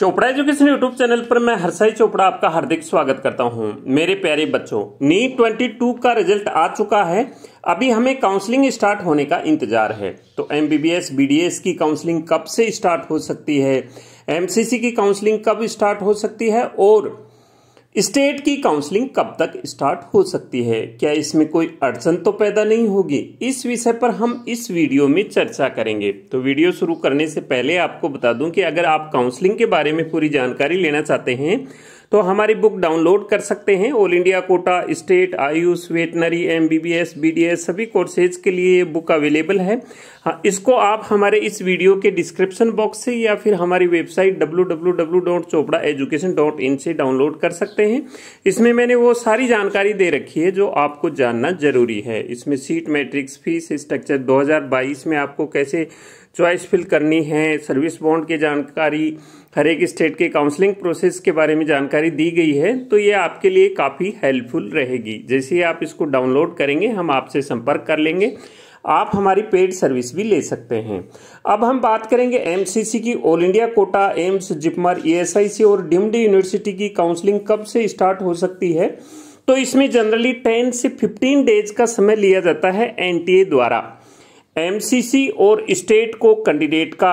Chopra education YouTube channel पर मैं हर्षाई चोपड़ा आपका हार्दिक स्वागत करता हूं मेरे प्यारे बच्चों नीट 22 e का रिजल्ट आ चुका है अभी हमें काउंसलिंग स्टार्ट होने का इंतजार है तो M BDS B D S की काउंसलिंग कब से स्टार्ट हो सकती है एमसीसी की काउंसलिंग कब स्टार्ट हो सकती है और स्टेट की काउंसलिंग कब तक स्टार्ट हो सकती है क्या इसमें कोई अड़चन तो पैदा नहीं होगी इस विषय पर हम इस वीडियो में चर्चा करेंगे तो वीडियो शुरू करने से पहले आपको बता दूं कि अगर आप काउंसलिंग के बारे में पूरी जानकारी लेना चाहते हैं तो हमारी बुक डाउनलोड कर सकते हैं All India quota state AYUSH veterinary M B B S B D S सभी कोर्सेज के लिए ये बुक अवेलेबल है हाँ, इसको आप हमारे इस वीडियो के डिस्क्रिप्शन बॉक्स से या फिर हमारी website W W W dot Chopra education dot in से डाउनलोड कर सकते हैं इसमें मैंने वो सारी जानकारी दे रखी है जो आपको जानना जरूरी है इसमें सीट मैट्रिक्स फीस स्ट्रक्चर 2022 में आपको कैसे चॉइस फिल करनी है सर्विस बॉन्ड की जानकारी हर एक स्टेट के काउंसलिंग प्रोसेस के बारे में जानकारी दी गई है तो ये आपके लिए काफ़ी हेल्पफुल रहेगी जैसे ही आप इसको डाउनलोड करेंगे हम आपसे संपर्क कर लेंगे आप हमारी पेड सर्विस भी ले सकते हैं अब हम बात करेंगे एमसीसी की All India quota AIIMS JIPMER ESIC और डिम्ड यूनिवर्सिटी की काउंसलिंग कब से स्टार्ट हो सकती है तो इसमें जनरली 10 से 15 डेज का समय लिया जाता है एनटीए द्वारा एमसीसी और स्टेट को कैंडिडेट का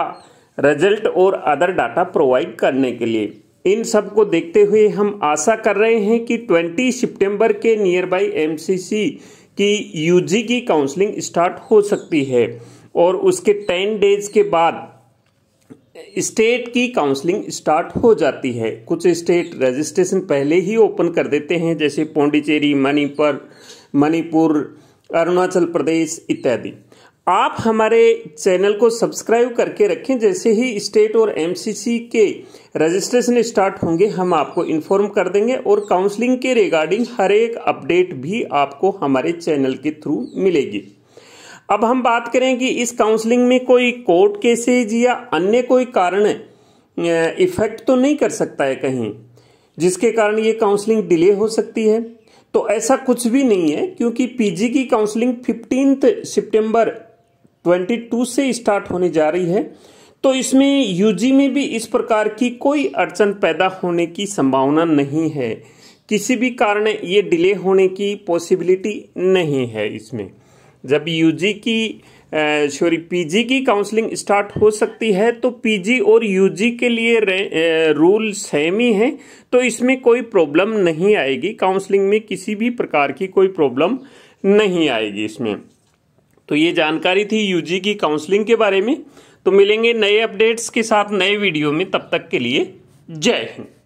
रिजल्ट और अदर डाटा प्रोवाइड करने के लिए इन सब को देखते हुए हम आशा कर रहे हैं कि 20 सितंबर के नियर बाई एम की यूजी की काउंसलिंग स्टार्ट हो सकती है और उसके 10 डेज के बाद स्टेट की काउंसलिंग स्टार्ट हो जाती है कुछ स्टेट रजिस्ट्रेशन पहले ही ओपन कर देते हैं जैसे पौंडीचेरी मणिपुर मणिपुर अरुणाचल प्रदेश इत्यादि आप हमारे चैनल को सब्सक्राइब करके रखें जैसे ही स्टेट और एमसीसी के रजिस्ट्रेशन स्टार्ट होंगे हम आपको इन्फॉर्म कर देंगे और काउंसलिंग के रिगार्डिंग हर एक अपडेट भी आपको हमारे चैनल के थ्रू मिलेगी अब हम बात करें कि इस काउंसलिंग में कोई कोर्ट केसेज या अन्य कोई कारण इफेक्ट तो नहीं कर सकता है कहीं जिसके कारण ये काउंसलिंग डिले हो सकती है तो ऐसा कुछ भी नहीं है क्योंकि पीजी की काउंसलिंग फिफ्टींथ सितंबर 22 से स्टार्ट होने जा रही है तो इसमें यूजी में भी इस प्रकार की कोई अड़चन पैदा होने की संभावना नहीं है किसी भी कारण ये डिले होने की पॉसिबिलिटी नहीं है इसमें जब यूजी की सॉरी पीजी की काउंसलिंग स्टार्ट हो सकती है तो पीजी और यूजी के लिए रूल सेम ही हैं तो इसमें कोई प्रॉब्लम नहीं आएगी काउंसलिंग में किसी भी प्रकार की कोई प्रॉब्लम नहीं आएगी इसमें तो ये जानकारी थी यूजी की काउंसलिंग के बारे में तो मिलेंगे नए अपडेट्स के साथ नए वीडियो में तब तक के लिए जय हिंद